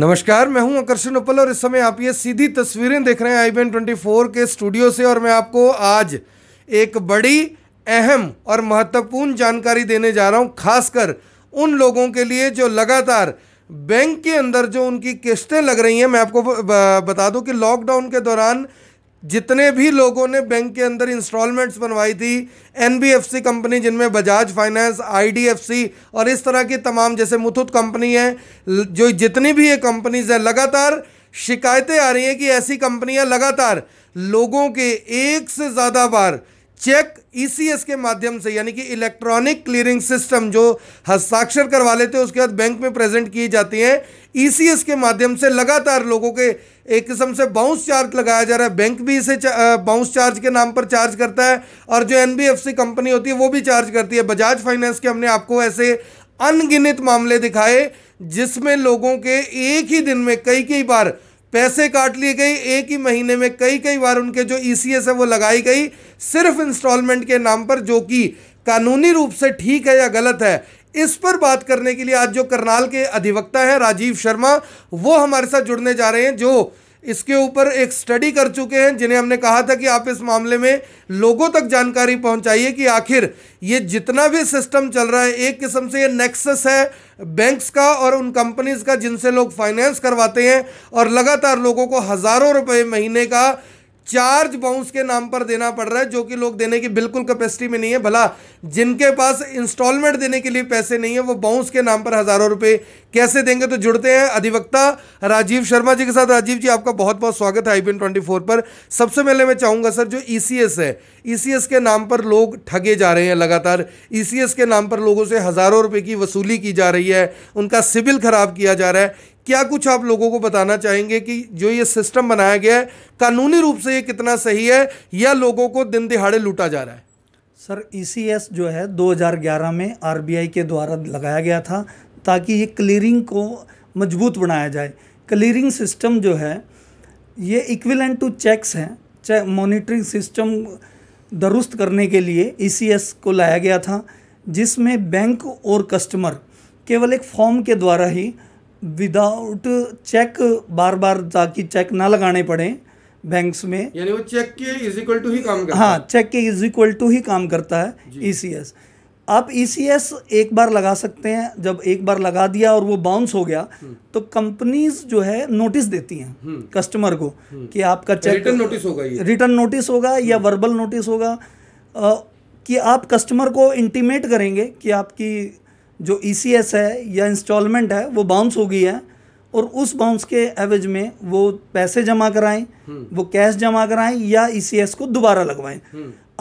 नमस्कार मैं हूं आकर्षण उपल और इस समय आप ये सीधी तस्वीरें देख रहे हैं आई बेन ट्वेंटी के स्टूडियो से और मैं आपको आज एक बड़ी अहम और महत्वपूर्ण जानकारी देने जा रहा हूं खासकर उन लोगों के लिए जो लगातार बैंक के अंदर जो उनकी किस्तें लग रही हैं मैं आपको बता दूं कि लॉकडाउन के दौरान जितने भी लोगों ने बैंक के अंदर इंस्टॉलमेंट्स बनवाई थी एनबीएफसी कंपनी जिनमें बजाज फाइनेंस आईडीएफसी और इस तरह की तमाम जैसे मुथुत कंपनी है जो जितनी भी ये कंपनीज हैं लगातार शिकायतें आ रही हैं कि ऐसी कंपनियां लगातार लोगों के एक से ज़्यादा बार चेक ईसीएस e के माध्यम से यानी कि इलेक्ट्रॉनिक क्लियरिंग सिस्टम जो हस्ताक्षर करवा लेते हैं उसके बाद बैंक में प्रेजेंट की जाती हैं ईसीएस e के माध्यम से लगातार लोगों के एक किस्म से बाउंस चार्ज लगाया जा रहा है बैंक भी इसे बाउंस चार्ज के नाम पर चार्ज करता है और जो एनबीएफसी कंपनी होती है वो भी चार्ज करती है बजाज फाइनेंस के हमने आपको ऐसे अनगिनित मामले दिखाए जिसमें लोगों के एक ही दिन में कई कई बार पैसे काट लिए गए एक ही महीने में कई कई बार उनके जो ई e है वो लगाई गई सिर्फ इंस्टॉलमेंट के नाम पर जो कि कानूनी रूप से ठीक है या गलत है इस पर बात करने के लिए आज जो करनाल के अधिवक्ता हैं राजीव शर्मा वो हमारे साथ जुड़ने जा रहे हैं जो इसके ऊपर एक स्टडी कर चुके हैं जिन्हें हमने कहा था कि आप इस मामले में लोगों तक जानकारी पहुंचाइए कि आखिर ये जितना भी सिस्टम चल रहा है एक किस्म से ये नेक्सस है बैंक्स का और उन कंपनीज का जिनसे लोग फाइनेंस करवाते हैं और लगातार लोगों को हज़ारों रुपए महीने का चार्ज बाउंस के नाम पर देना पड़ रहा है जो कि लोग देने की बिल्कुल कैपेसिटी में नहीं है भला जिनके पास इंस्टॉलमेंट देने के लिए पैसे नहीं है वो बाउंस के नाम पर हज़ारों रुपए कैसे देंगे तो जुड़ते हैं अधिवक्ता राजीव शर्मा जी के साथ राजीव जी आपका बहुत बहुत स्वागत है आई ट्वेंटी फोर पर सबसे पहले मैं चाहूँगा सर जो ई e है ई e के नाम पर लोग ठगे जा रहे हैं लगातार ई e के नाम पर लोगों से हज़ारों रुपये की वसूली की जा रही है उनका सिविल ख़राब किया जा रहा है क्या कुछ आप लोगों को बताना चाहेंगे कि जो ये सिस्टम बनाया गया है कानूनी रूप से ये कितना सही है या लोगों को दिन दिहाड़े लूटा जा रहा है सर ई e जो है 2011 में आर के द्वारा लगाया गया था ताकि ये क्लियरिंग को मजबूत बनाया जाए क्लियरिंग सिस्टम जो है ये इक्विलेंट टू चेक्स हैं चेक मॉनिटरिंग सिस्टम दुरुस्त करने के लिए ई e को लाया गया था जिसमें बैंक और कस्टमर केवल एक फॉर्म के द्वारा ही विदाउट चेक बार बार ताकि चेक ना लगाने पड़े बैंक्स में यानी वो चेक के इज इक्वल टू ही काम करता हाँ चेक के इज इक्वल टू ही काम करता है ई e आप ईसीएस e एक बार लगा सकते हैं जब एक बार लगा दिया और वो बाउंस हो गया हम्म। तो कंपनीज जो है नोटिस देती हैं कस्टमर हम्म। को हम्म। कि आपका चेक रिटर्न नोटिस होगा रिटर्न नोटिस होगा या वर्बल नोटिस होगा कि आप कस्टमर को इंटीमेट करेंगे कि आपकी जो ई e है या इंस्टॉलमेंट है वो बाउंस हो गई है और उस बाउंस के एवज में वो पैसे जमा कराएं हम्म। वो कैश जमा कराएं या ई e को दोबारा लगवाएं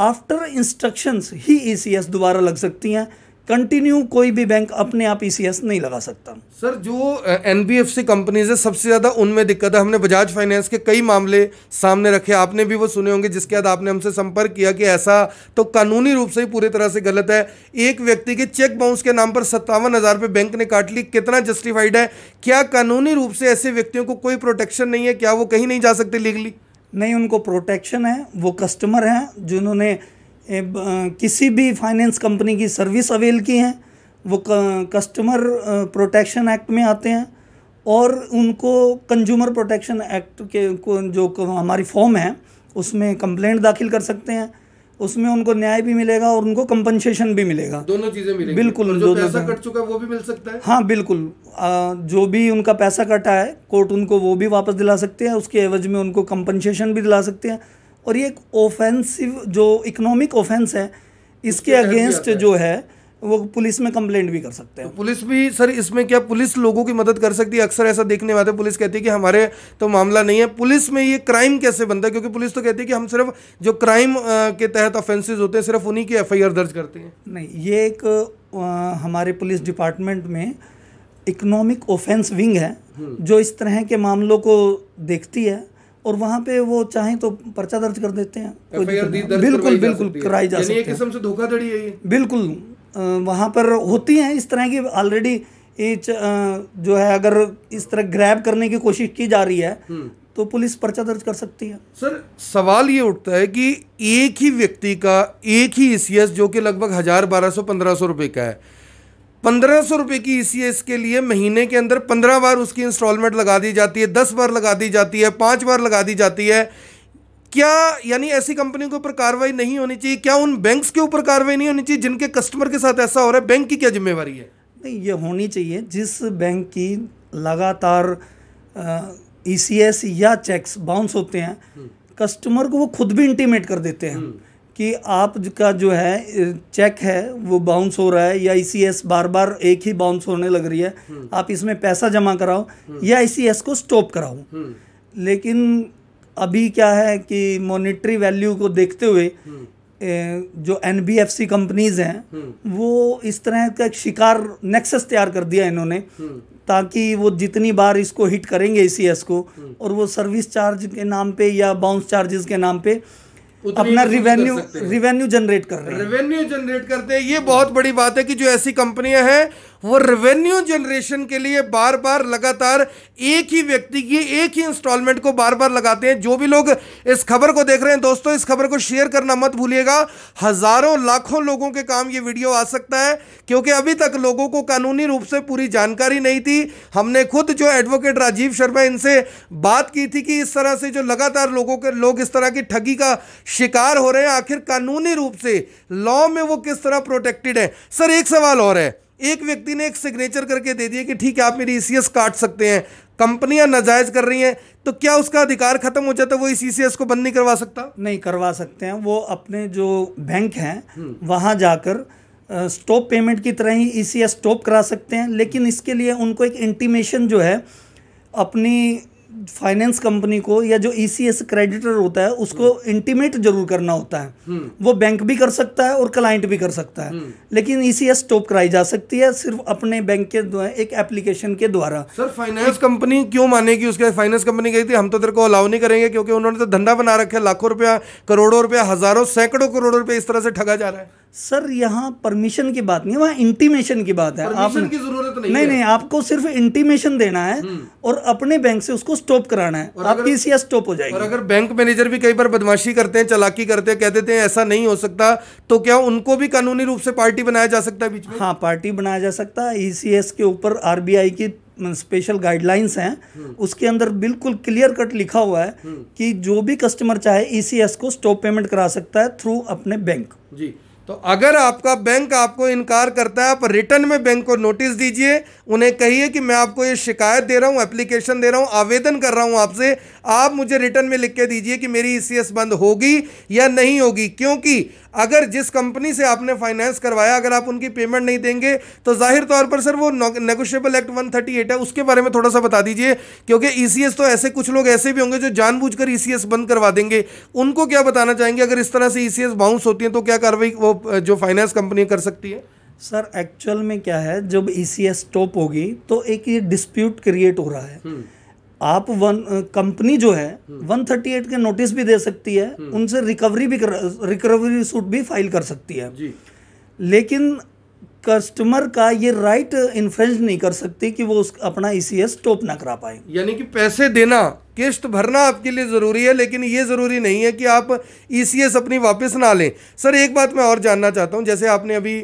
आफ्टर हम्म। इंस्ट्रक्शंस ही ई e दोबारा लग सकती हैं कंटिन्यू कोई भी बैंक अपने आप ई e नहीं लगा सकता सर जो N B F C companies है सबसे ज़्यादा उनमें दिक्कत है हमने बजाज फाइनेंस के कई मामले सामने रखे आपने भी वो सुने होंगे जिसके बाद आपने हमसे संपर्क किया कि ऐसा तो कानूनी रूप से ही पूरी तरह से गलत है एक व्यक्ति के चेक बाउंस के नाम पर सत्तावन हज़ार रुपये बैंक ने काट ली कितना जस्टिफाइड है क्या कानूनी रूप से ऐसे व्यक्तियों को कोई प्रोटेक्शन नहीं है क्या वो कहीं नहीं जा सकते लीगली नहीं उनको प्रोटेक्शन है वो कस्टमर हैं जिन्होंने किसी भी फाइनेंस कंपनी की सर्विस अवेल की हैं वो कस्टमर प्रोटेक्शन एक्ट में आते हैं और उनको कंज्यूमर प्रोटेक्शन एक्ट के को जो हमारी फॉर्म है उसमें कंप्लेंट दाखिल कर सकते हैं उसमें उनको न्याय भी मिलेगा और उनको कंपनसेशन भी मिलेगा दोनों चीज़ें मिलेंगी बिल्कुल और जो पैसा कट चुका है वो भी मिल सकता है हाँ बिल्कुल आ, जो भी उनका पैसा कटा है कोर्ट उनको वो भी वापस दिला सकते हैं उसके एवज में उनको कंपनसेशन भी दिला सकते हैं और ये एक ऑफेंसिव जो इकोनॉमिक ऑफेंस है इसके अगेंस्ट जो है वो पुलिस में कंप्लेंट भी कर सकते हैं तो पुलिस भी सर इसमें क्या पुलिस लोगों की मदद कर सकती है अक्सर ऐसा देखने वाले पुलिस कहती है कि हमारे तो मामला नहीं है पुलिस में ये क्राइम कैसे बनता है क्योंकि पुलिस तो कहती है कि हम सिर्फ जो क्राइम के तहत ऑफेंसेज होते हैं सिर्फ उन्हीं की एफ दर्ज करते हैं नहीं ये एक आ, हमारे पुलिस डिपार्टमेंट में इकोनॉमिक ऑफेंस विंग है हम्म। जो इस तरह के मामलों को देखती है और वहाँ पे वो चाहें तो पर्चा दर्ज कर देते हैं बिल्कुल बिल्कुल कराई जा सकती है धोखाधड़ी है बिल्कुल वहाँ पर होती हैं इस तरह की ऑलरेडी जो है अगर इस तरह ग्रैब करने की कोशिश की जा रही है हम्म। तो पुलिस पर्चा दर्ज कर सकती है सर सवाल ये उठता है कि एक ही व्यक्ति का एक ही ई e जो कि लगभग हज़ार बारह सौ पंद्रह सौ रुपये का है पंद्रह सौ रुपये की ई e के लिए महीने के अंदर पंद्रह बार उसकी इंस्टॉलमेंट लगा दी जाती है दस बार लगा दी जाती है पाँच बार लगा दी जाती है क्या यानी ऐसी कंपनियों के ऊपर कार्रवाई नहीं होनी चाहिए क्या उन बैंक्स के ऊपर कार्रवाई नहीं होनी चाहिए जिनके कस्टमर के साथ ऐसा हो रहा है बैंक की क्या जिम्मेवारी है नहीं ये होनी चाहिए जिस बैंक की लगातार ई e या चेक्स बाउंस होते हैं कस्टमर हम्म। को वो खुद भी इंटीमेट कर देते हैं हम्म। कि आपका जो है चेक है वो बाउंस हो रहा है या ई e बार बार एक ही बाउंस होने लग रही है हम्म। आप इसमें पैसा जमा कराओ हम्म। या ई e को स्टॉप कराओ हम्म। लेकिन अभी क्या है कि मॉनिटरी वैल्यू को देखते हुए जो N B F C companies हैं वो इस तरह का एक शिकार नेक्सस तैयार कर दिया इन्होंने ताकि वो जितनी बार इसको हिट करेंगे ई e को और वो सर्विस चार्ज के नाम पे या बाउंस चार्जेस के नाम पे अपना रिवेन्यू रिवेन्यू जनरेट कर रहे हैं रिवेन्यू जनरेट करते हैं ये बहुत बड़ी बात है कि जो ऐसी कंपनियां हैं वो रेवेन्यू जनरेशन के लिए बार बार लगातार एक ही व्यक्ति की एक ही इंस्टॉलमेंट को बार बार लगाते हैं जो भी लोग इस खबर को देख रहे हैं दोस्तों इस खबर को शेयर करना मत भूलिएगा हजारों लाखों लोगों के काम ये वीडियो आ सकता है क्योंकि अभी तक लोगों को कानूनी रूप से पूरी जानकारी नहीं थी हमने खुद जो एडवोकेट राजीव शर्मा इनसे बात की थी कि इस तरह से जो लगातार लोगों के लोग इस तरह की ठगी का शिकार हो रहे हैं आखिर कानूनी रूप से लॉ में वो किस तरह प्रोटेक्टेड है सर एक सवाल और है एक व्यक्ति ने एक सिग्नेचर करके दे दिया कि ठीक है आप मेरी ई e काट सकते हैं कंपनियां नाजायज़ कर रही हैं तो क्या उसका अधिकार खत्म हो जाता है वो इस e ई को बंद नहीं करवा सकता नहीं करवा सकते हैं वो अपने जो बैंक हैं वहाँ जाकर स्टॉप पेमेंट की तरह ही ई e स्टॉप करा सकते हैं लेकिन इसके लिए उनको एक इंटीमेशन जो है अपनी फाइनेंस कंपनी को या जो ई e क्रेडिटर होता है उसको इंटीमेट जरूर करना होता है हम्म। वो बैंक भी कर सकता है और क्लाइंट भी कर सकता है हम्म। लेकिन ई e स्टॉप कराई जा सकती है सिर्फ अपने बैंक के एक एप्लीकेशन के द्वारा सर फाइनेंस कंपनी क्यों मानेगी उसके फाइनेंस कंपनी थी हम तो तेरे को अलाउ नहीं करेंगे क्योंकि उन्होंने तो धंधा बना रखा है लाखों रुपया करोड़ों रुपया हजारों सैकड़ों करोड़ों रुपया इस तरह से ठगा जा रहा है सर यहाँ परमिशन की बात नहीं है वहाँ इंटीमेशन की बात है आप की जरूरत नहीं नहीं नहीं आपको सिर्फ इंटीमेशन देना है हम्म। और अपने बैंक से उसको स्टॉप कराना है और आपकी एस स्टॉप हो जाएगी और अगर बैंक मैनेजर भी कई बार बदमाशी करते हैं चलाकी करते हैं कह देते हैं ऐसा नहीं हो सकता तो क्या उनको भी कानूनी रूप से पार्टी बनाया जा सकता है हाँ पार्टी बनाया जा सकता है ई e के ऊपर आर की स्पेशल गाइडलाइंस हैं हम्म। उसके अंदर बिल्कुल क्लियर कट लिखा हुआ है हम्म। कि जो भी कस्टमर चाहे ई e को स्टॉप पेमेंट करा सकता है थ्रू अपने बैंक जी तो अगर आपका बैंक आपको इनकार करता है आप रिटर्न में बैंक को नोटिस दीजिए उन्हें कहिए कि मैं आपको ये शिकायत दे रहा हूँ एप्लीकेशन दे रहा हूँ आवेदन कर रहा हूँ आपसे आप मुझे रिटर्न में लिख के दीजिए कि मेरी ई e बंद होगी या नहीं होगी क्योंकि अगर जिस कंपनी से आपने फाइनेंस करवाया अगर आप उनकी पेमेंट नहीं देंगे तो जाहिर तौर पर सर वो नेगोशियबल एक्ट 138 है उसके बारे में थोड़ा सा बता दीजिए क्योंकि ईसीएस e तो ऐसे कुछ लोग ऐसे भी होंगे जो जानबूझ ईसीएस e बंद करवा देंगे उनको क्या बताना चाहेंगे अगर इस तरह से ईसीएस e बाउंस होती है तो क्या कार्रवाई वो जो फाइनेंस कंपनी कर सकती है सर एक्चुअल में क्या है जब ई सी एस स्टॉप होगी तो एक ये डिस्प्यूट क्रिएट हो रहा है हम्म। आप वन कंपनी जो है 138 हम्म। के नोटिस भी दे सकती है हम्म। उनसे रिकवरी भी कर, रिकवरी सूट भी फाइल कर सकती है जी। लेकिन कस्टमर का ये राइट इन्फ्रेंस नहीं कर सकती कि वो उस अपना ई e टॉप ना करा पाए यानी कि पैसे देना किस्त भरना आपके लिए ज़रूरी है लेकिन ये ज़रूरी नहीं है कि आप ई e अपनी वापस ना लें सर एक बात मैं और जानना चाहता हूँ जैसे आपने अभी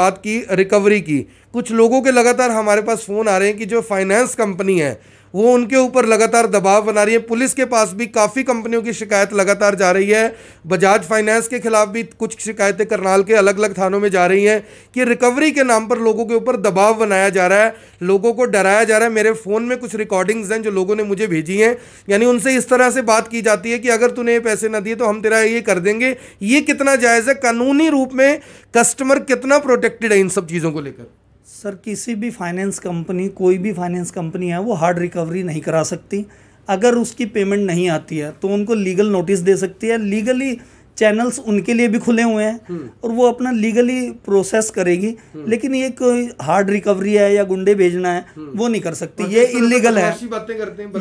बात की रिकवरी की कुछ लोगों के लगातार हमारे पास फ़ोन आ रहे हैं कि जो फाइनेंस कंपनी है वो उनके ऊपर लगातार दबाव बना रही है पुलिस के पास भी काफ़ी कंपनियों की शिकायत लगातार जा रही है बजाज फाइनेंस के खिलाफ भी कुछ शिकायतें करनाल के अलग अलग थानों में जा रही हैं कि रिकवरी के नाम पर लोगों के ऊपर दबाव बनाया जा रहा है लोगों को डराया जा रहा है मेरे फ़ोन में कुछ रिकॉर्डिंग्स हैं जो लोगों ने मुझे भेजी हैं यानी उनसे इस तरह से बात की जाती है कि अगर तूने ये पैसे ना दिए तो हम तेरा ये कर देंगे ये कितना जायज़ है कानूनी रूप में कस्टमर कितना प्रोटेक्टेड है इन सब चीज़ों को लेकर सर किसी भी फाइनेंस कंपनी कोई भी फाइनेंस कंपनी है वो हार्ड रिकवरी नहीं करा सकती अगर उसकी पेमेंट नहीं आती है तो उनको लीगल नोटिस दे सकती है लीगली चैनल्स उनके लिए भी खुले हुए हैं हम्म। और वो अपना लीगली प्रोसेस करेगी हम्म। लेकिन ये कोई हार्ड रिकवरी है या गुंडे भेजना है हम्म। वो नहीं कर सकती ये इलीगल है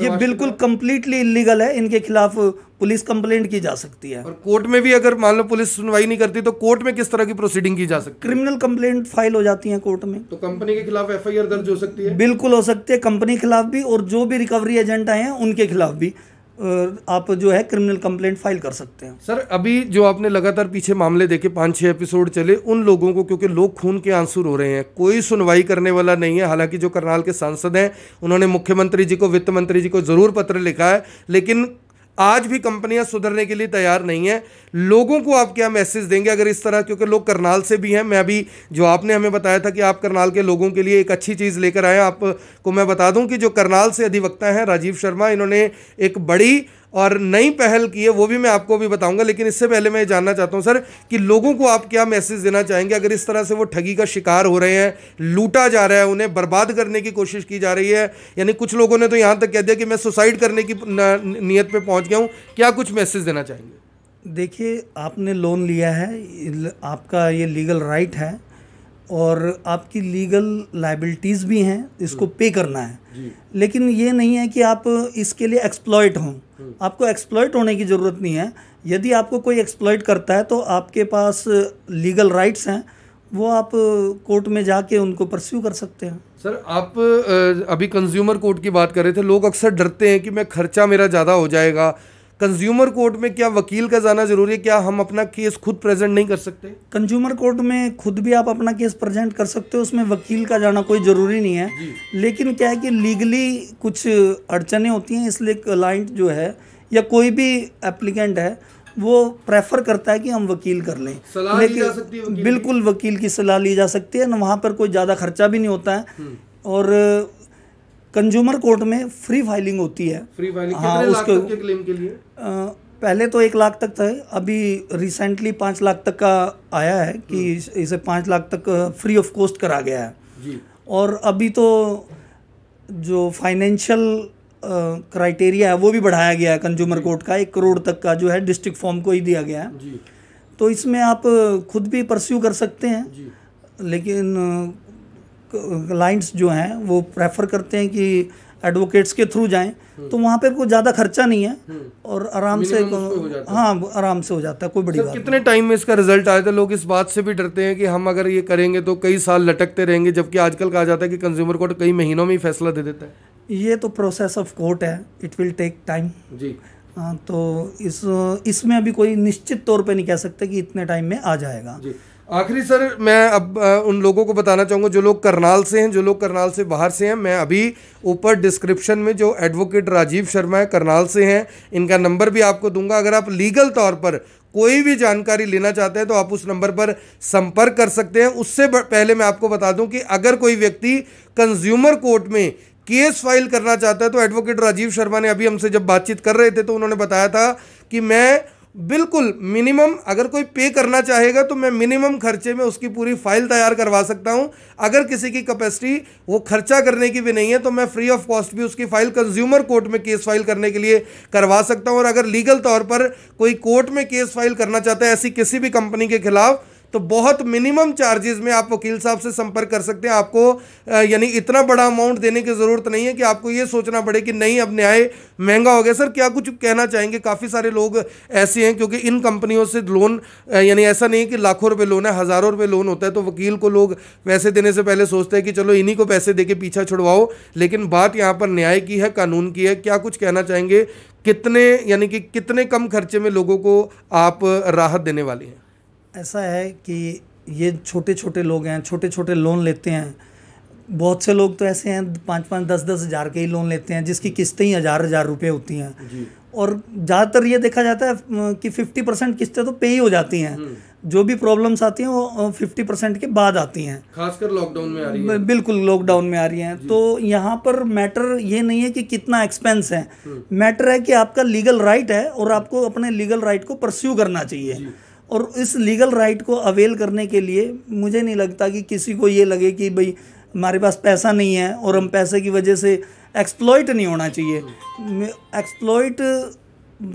ये बिल्कुल कम्प्लीटली इलीगल है इनके खिलाफ पुलिस कंप्लेंट की जा सकती है और कोर्ट में भी अगर मान लो पुलिस सुनवाई नहीं करती तो कोर्ट में किस तरह की प्रोसीडिंग की जा सकती है क्रिमिनल कंप्लेंट फाइल हो जाती है कोर्ट में तो कंपनी के खिलाफ एफ दर्ज हो सकती है बिल्कुल हो सकती है कंपनी के खिलाफ भी और जो भी रिकवरी एजेंट आए हैं उनके खिलाफ भी आप जो है क्रिमिनल कंप्लेंट फाइल कर सकते हैं सर अभी जो आपने लगातार पीछे मामले देखे पाँच छः एपिसोड चले उन लोगों को क्योंकि लोग खून के आंसू रो रहे हैं कोई सुनवाई करने वाला नहीं है हालांकि जो करनाल के सांसद हैं उन्होंने मुख्यमंत्री जी को वित्त मंत्री जी को ज़रूर पत्र लिखा है लेकिन आज भी कंपनियां सुधरने के लिए तैयार नहीं है लोगों को आप क्या मैसेज देंगे अगर इस तरह क्योंकि लोग करनाल से भी हैं मैं अभी जो आपने हमें बताया था कि आप करनाल के लोगों के लिए एक अच्छी चीज़ लेकर आए आपको मैं बता दूं कि जो करनाल से अधिवक्ता हैं राजीव शर्मा इन्होंने एक बड़ी और नई पहल की है वो भी मैं आपको भी बताऊंगा लेकिन इससे पहले मैं जानना चाहता हूं सर कि लोगों को आप क्या मैसेज देना चाहेंगे अगर इस तरह से वो ठगी का शिकार हो रहे हैं लूटा जा रहा है उन्हें बर्बाद करने की कोशिश की जा रही है यानी कुछ लोगों ने तो यहाँ तक कह दिया कि मैं सुसाइड करने की नीयत पर पहुँच गया हूँ क्या कुछ मैसेज देना चाहेंगे देखिए आपने लोन लिया है आपका ये लीगल राइट है और आपकी लीगल लाइबिलिटीज़ भी हैं इसको पे करना है लेकिन ये नहीं है कि आप इसके लिए एक्सप्लॉयट हों आपको एक्सप्लॉयट होने की ज़रूरत नहीं है यदि आपको कोई एक्सप्लॉयट करता है तो आपके पास लीगल राइट्स हैं वो आप कोर्ट में जाके उनको परस्यू कर सकते हैं सर आप अभी कंज्यूमर कोर्ट की बात कर रहे थे लोग अक्सर डरते हैं कि मैं खर्चा मेरा ज़्यादा हो जाएगा कंज्यूमर कोर्ट में क्या वकील का जाना जरूरी है क्या हम अपना केस खुद प्रेजेंट नहीं कर सकते कंज्यूमर कोर्ट में खुद भी आप अपना केस प्रेजेंट कर सकते हो उसमें वकील का जाना कोई ज़रूरी नहीं है लेकिन क्या है कि लीगली कुछ अड़चने होती हैं इसलिए क्लाइंट जो है या कोई भी एप्लीकेंट है वो प्रेफर करता है कि हम वकील कर लें लेकिन वकील बिल्कुल वकील की सलाह ली जा सकती है ना वहाँ पर कोई ज़्यादा खर्चा भी नहीं होता है हम्म। और कंज्यूमर कोर्ट में फ्री फाइलिंग होती है फ्री फाइलिंग हाँ उसके तक के क्लेम के लिए आ, पहले तो एक लाख तक था अभी रिसेंटली पाँच लाख तक का आया है कि हम्म। इसे पाँच लाख तक फ्री ऑफ कॉस्ट करा गया है जी और अभी तो जो फाइनेंशियल क्राइटेरिया है वो भी बढ़ाया गया है कंज्यूमर कोर्ट का एक करोड़ तक का जो है डिस्ट्रिक्ट फॉर्म को ही दिया गया है जी तो इसमें आप खुद भी परस्यू कर सकते हैं लेकिन क्लाइंट्स जो हैं वो प्रेफर करते हैं कि एडवोकेट्स के थ्रू जाएं तो वहाँ पे कोई ज़्यादा खर्चा नहीं है हम्म। और आराम से हाँ आराम से हो जाता है कोई बड़ी बात कितने टाइम में इसका रिजल्ट आया था लोग इस बात से भी डरते हैं कि हम अगर ये करेंगे तो कई साल लटकते रहेंगे जबकि आजकल कहा जाता है कि कंज्यूमर कोर्ट कई महीनों में ही फैसला दे देता है ये तो प्रोसेस ऑफ कोर्ट है इट विल टेक टाइम जी हाँ, तो इस इसमें अभी कोई निश्चित तौर पे नहीं कह सकते कि इतने टाइम में आ जाएगा आखिरी सर मैं अब आ, उन लोगों को बताना चाहूँगा जो लोग करनाल से हैं जो लोग करनाल से बाहर से हैं मैं अभी ऊपर डिस्क्रिप्शन में जो एडवोकेट राजीव शर्मा है करनाल से हैं इनका नंबर भी आपको दूंगा अगर आप लीगल तौर पर कोई भी जानकारी लेना चाहते हैं तो आप उस नंबर पर संपर्क कर सकते हैं उससे पहले मैं आपको बता दूँ कि अगर कोई व्यक्ति कंज्यूमर कोर्ट में केस फाइल करना चाहता है तो एडवोकेट राजीव शर्मा ने अभी हमसे जब बातचीत कर रहे थे तो उन्होंने बताया था कि मैं बिल्कुल मिनिमम अगर कोई पे करना चाहेगा तो मैं मिनिमम खर्चे में उसकी पूरी फाइल तैयार करवा सकता हूं अगर किसी की कैपेसिटी वो खर्चा करने की भी नहीं है तो मैं फ्री ऑफ कॉस्ट भी उसकी फाइल कंज्यूमर कोर्ट में केस फाइल करने के लिए करवा सकता हूं और अगर लीगल तौर पर कोई कोर्ट में केस फाइल करना चाहता है ऐसी किसी भी कंपनी के खिलाफ तो बहुत मिनिमम चार्जेस में आप वकील साहब से संपर्क कर सकते हैं आपको यानी इतना बड़ा अमाउंट देने की ज़रूरत नहीं है कि आपको ये सोचना पड़े कि नहीं अब न्याय महंगा हो गया सर क्या कुछ कहना चाहेंगे काफ़ी सारे लोग ऐसे हैं क्योंकि इन कंपनियों से लोन यानी ऐसा नहीं है कि लाखों रुपये लोन है हज़ारों रुपये लोन होता है तो वकील को लोग पैसे देने से पहले सोचते हैं कि चलो इन्हीं को पैसे दे के पीछा छुड़वाओ लेकिन बात यहाँ पर न्याय की है कानून की है क्या कुछ कहना चाहेंगे कितने यानी कि कितने कम खर्चे में लोगों को आप राहत देने वाली हैं ऐसा है कि ये छोटे छोटे लोग हैं छोटे छोटे लोन लेते हैं बहुत से लोग तो ऐसे हैं पाँच पाँच दस दस हज़ार के ही लोन लेते हैं जिसकी किस्तें ही हज़ार हज़ार रुपये होती हैं और ज़्यादातर ये देखा जाता है कि फिफ्टी परसेंट किस्तें तो पे ही हो जाती हैं हम्म। जो भी प्रॉब्लम्स आती हैं वो फिफ्टी परसेंट के बाद आती हैं खासकर लॉकडाउन में आ रही है बिल्कुल लॉकडाउन में आ रही हैं तो यहाँ पर मैटर ये नहीं है कि कितना एक्सपेंस है मैटर हम्म। है कि आपका लीगल राइट है और आपको अपने लीगल राइट को परस्यू करना चाहिए और इस लीगल राइट को अवेल करने के लिए मुझे नहीं लगता कि किसी को ये लगे कि भाई हमारे पास पैसा नहीं है और हम पैसे की वजह से एक्सप्लॉयट नहीं होना चाहिए एक्सप्लॉयट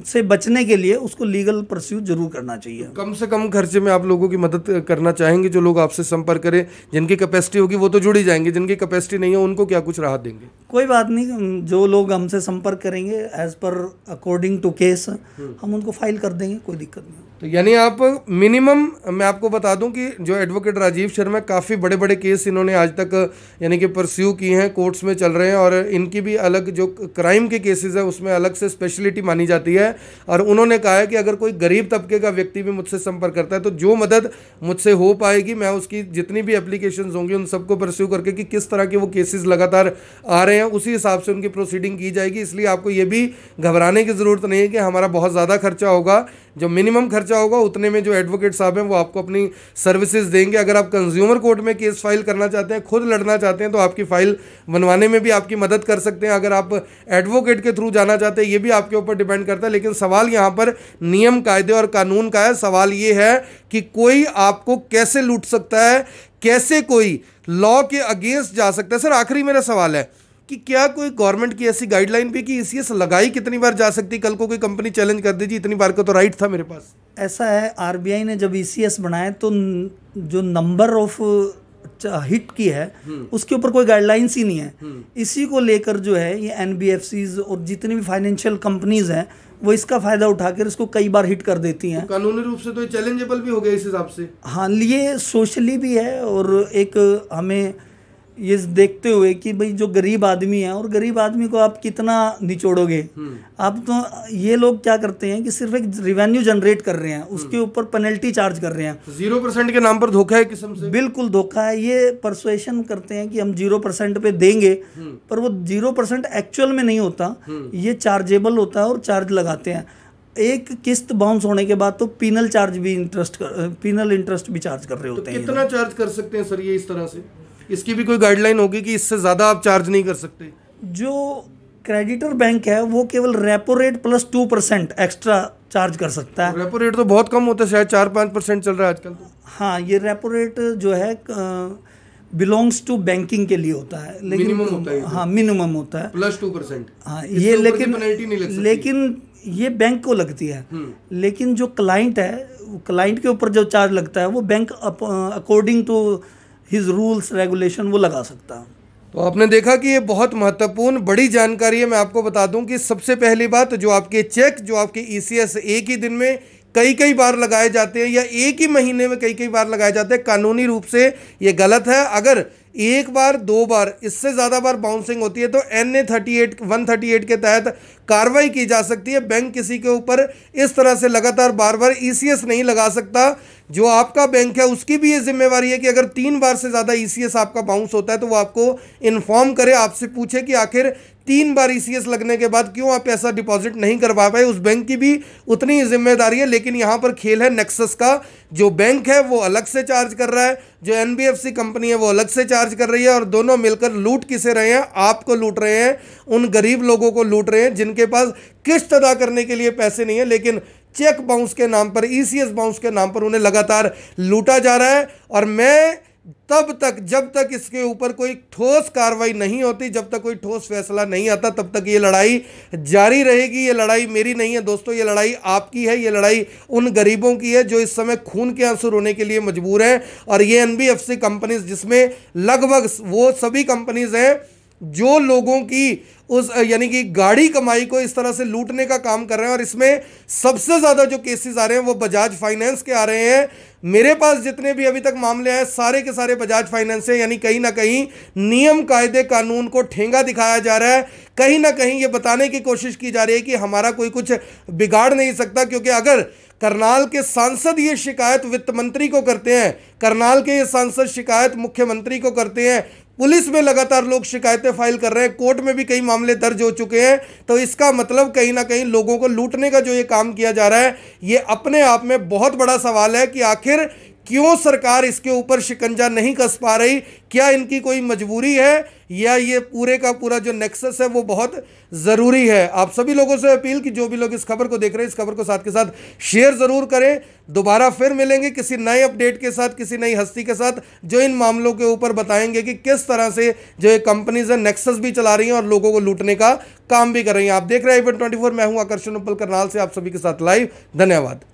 से बचने के लिए उसको लीगल प्रस्यू जरूर करना चाहिए कम से कम खर्चे में आप लोगों की मदद करना चाहेंगे जो लोग आपसे संपर्क करें जिनकी कैपेसिटी होगी वो तो जुड़ ही जाएंगे जिनकी कैपेसिटी नहीं हो उनको क्या कुछ राहत देंगे कोई बात नहीं जो लोग हमसे संपर्क करेंगे as per according to case हम उनको फाइल कर देंगे कोई दिक्कत नहीं तो यानी आप मिनिमम मैं आपको बता दूं कि जो एडवोकेट राजीव शर्मा काफ़ी बड़े बड़े केस इन्होंने आज तक यानी कि परस्यू किए हैं कोर्ट्स में चल रहे हैं और इनकी भी अलग जो क्राइम के केसेस हैं उसमें अलग से स्पेशलिटी मानी जाती है दिया है और उन्होंने कहा है कि अगर कोई गरीब तबके का व्यक्ति भी मुझसे संपर्क करता है तो जो मदद मुझसे हो पाएगी मैं उसकी जितनी भी एप्लीकेशन होंगी उन सबको परस्यू करके कि किस तरह के वो केसेस लगातार आ रहे हैं उसी हिसाब से उनकी प्रोसीडिंग की जाएगी इसलिए आपको ये भी घबराने की ज़रूरत नहीं है कि हमारा बहुत ज़्यादा खर्चा होगा जो मिनिमम खर्चा होगा उतने में जो एडवोकेट साहब हैं वो आपको अपनी सर्विसेज देंगे अगर आप कंज्यूमर कोर्ट में केस फाइल करना चाहते हैं खुद लड़ना चाहते हैं तो आपकी फाइल बनवाने में भी आपकी मदद कर सकते हैं अगर आप एडवोकेट के थ्रू जाना चाहते हैं ये भी आपके ऊपर डिपेंड करता है था लेकिन सवाल यहाँ पर नियम कायदे और कानून का है सवाल ये है कि कोई आपको कैसे लूट सकता है कैसे कोई लॉ के अगेंस्ट जा सकता है सर आखिरी मेरा सवाल है कि क्या कोई गवर्नमेंट की ऐसी गाइडलाइन भी कि ई लगाई कितनी बार जा सकती कल को कोई कंपनी चैलेंज कर दीजिए इतनी बार का तो राइट था मेरे पास ऐसा है आरबीआई ने जब ई e बनाए तो जो नंबर ऑफ हिट की है हम्म। उसके ऊपर कोई गाइडलाइंस ही नहीं है हम्म। इसी को लेकर जो है ये एन और जितनी भी फाइनेंशियल कंपनीज हैं वो इसका फायदा उठाकर इसको कई बार हिट कर देती हैं तो कानूनी रूप से तो ये चैलेंजेबल भी हो गया इस हिसाब से हाँ ये सोशली भी है और एक हमें ये देखते हुए कि भाई जो गरीब आदमी है और गरीब आदमी को आप कितना निचोड़ोगे हम्म। आप तो ये लोग क्या करते हैं कि सिर्फ एक रिवेन्यू जनरेट कर रहे हैं हम्म। उसके ऊपर पेनल्टी चार्ज कर रहे हैं जीरो परसेंट के नाम पर धोखा है किस्म से बिल्कुल धोखा है ये परसुएशन करते हैं कि हम जीरो परसेंट पे देंगे हम्म। पर वो जीरो परसेंट एक्चुअल में नहीं होता ये चार्जेबल होता है और चार्ज लगाते हैं एक किस्त बाउंस होने के बाद तो पीनल चार्ज भी इंटरेस्ट कर पीनल इंटरेस्ट भी चार्ज कर रहे तो होते तो हैं कितना चार्ज कर सकते हैं सर ये इस तरह से इसकी भी कोई गाइडलाइन होगी कि इससे ज़्यादा आप चार्ज नहीं कर सकते जो क्रेडिटर बैंक है वो केवल repo rate plus two percent extra charge कर सकता है रेपो रेट तो बहुत कम होता है शायद चार पाँच परसेंट चल रहा है आजकल तो हाँ ये रेपो रेट जो है बिलोंग्स टू बैंकिंग के लिए होता है लेकिन मिनिमम होता है तो। हाँ मिनिमम होता है प्लस टू परसेंट हाँ ये लेकिन नहीं लग सकती लेकिन ये बैंक को लगती है हम्म। लेकिन जो क्लाइंट है क्लाइंट के ऊपर जो चार्ज लगता है वो बैंक अकॉर्डिंग टू तो हिज रूल्स रेगुलेशन वो लगा सकता तो आपने देखा कि ये बहुत महत्वपूर्ण बड़ी जानकारी है मैं आपको बता दूं कि सबसे पहली बात जो आपके चेक जो आपके ई e एक ही दिन में कई कई बार लगाए जाते हैं या एक ही महीने में कई कई बार लगाए जाते हैं कानूनी रूप से ये गलत है अगर एक बार दो बार इससे ज़्यादा बार बाउंसिंग होती है तो N A thirty eight one thirty eight के तहत कार्रवाई की जा सकती है बैंक किसी के ऊपर इस तरह से लगातार बार बार ई सी एस नहीं लगा सकता जो आपका बैंक है उसकी भी ये जिम्मेवारी है कि अगर तीन बार से ज़्यादा ई e आपका बाउंस होता है तो वो आपको इन्फॉर्म करे आपसे पूछे कि आखिर तीन बार ईसीएस e लगने के बाद क्यों आप पैसा डिपॉजिट नहीं करवा पाए उस बैंक की भी उतनी ही जिम्मेदारी है लेकिन यहाँ पर खेल है नेक्सस का जो बैंक है वो अलग से चार्ज कर रहा है जो एनबीएफसी कंपनी है वो अलग से चार्ज कर रही है और दोनों मिलकर लूट किसे रहे हैं आपको लूट रहे हैं उन गरीब लोगों को लूट रहे हैं जिनके पास किस्त अदा करने के लिए पैसे नहीं है लेकिन चेक बाउंस के नाम पर ई e बाउंस के नाम पर उन्हें लगातार लूटा जा रहा है और मैं तब तक जब तक इसके ऊपर कोई ठोस कार्रवाई नहीं होती जब तक कोई ठोस फैसला नहीं आता तब तक ये लड़ाई जारी रहेगी ये लड़ाई मेरी नहीं है दोस्तों ये लड़ाई आपकी है ये लड़ाई उन गरीबों की है जो इस समय खून के आंसू रोने के लिए मजबूर हैं और ये एन कंपनीज जिसमें लगभग वो सभी कंपनीज हैं जो लोगों की उस यानी कि गाड़ी कमाई को इस तरह से लूटने का काम कर रहे हैं और इसमें सबसे ज़्यादा जो केसेस आ रहे हैं वो बजाज फाइनेंस के आ रहे हैं मेरे पास जितने भी अभी तक मामले हैं सारे के सारे बजाज फाइनेंस से यानी कहीं ना कहीं नियम कायदे कानून को ठेंगा दिखाया जा रहा है कहीं ना कहीं ये बताने की कोशिश की जा रही है कि हमारा कोई कुछ बिगाड़ नहीं सकता क्योंकि अगर करनाल के सांसद ये शिकायत वित्त मंत्री को करते हैं करनाल के ये सांसद शिकायत मुख्यमंत्री को करते हैं पुलिस में लगातार लोग शिकायतें फाइल कर रहे हैं कोर्ट में भी कई मामले दर्ज हो चुके हैं तो इसका मतलब कहीं ना कहीं लोगों को लूटने का जो ये काम किया जा रहा है ये अपने आप में बहुत बड़ा सवाल है कि आखिर क्यों सरकार इसके ऊपर शिकंजा नहीं कस पा रही क्या इनकी कोई मजबूरी है या ये पूरे का पूरा जो नेक्सस है वो बहुत ज़रूरी है आप सभी लोगों से अपील कि जो भी लोग इस खबर को देख रहे हैं इस खबर को साथ के साथ शेयर ज़रूर करें दोबारा फिर मिलेंगे किसी नए अपडेट के साथ किसी नई हस्ती के साथ जो इन मामलों के ऊपर बताएंगे कि किस तरह से जो ये कंपनीज है नेक्सस भी चला रही हैं और लोगों को लूटने का काम भी कर रही हैं आप देख रहे हैं इवन ट्वेंटी मैं हूँ आकर्षण उपल करनाल से आप सभी के साथ लाइव धन्यवाद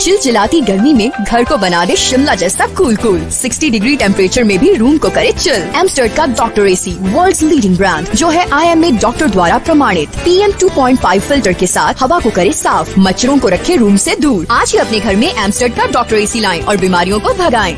चिलचिलाती गर्मी में घर को बना दे शिमला जैसा कूल कूल 60 डिग्री टेम्परेचर में भी रूम को करे चिल एमस्टर्ड का doctor AC world leading brand जो है आई एम ए डॉक्टर द्वारा प्रमाणित P M two point five filter के साथ हवा को करे साफ मच्छरों को रखे रूम ऐसी दूर आज ही अपने घर में एमस्टर्ड का डॉक्टर एसी लाए और बीमारियों को भगाए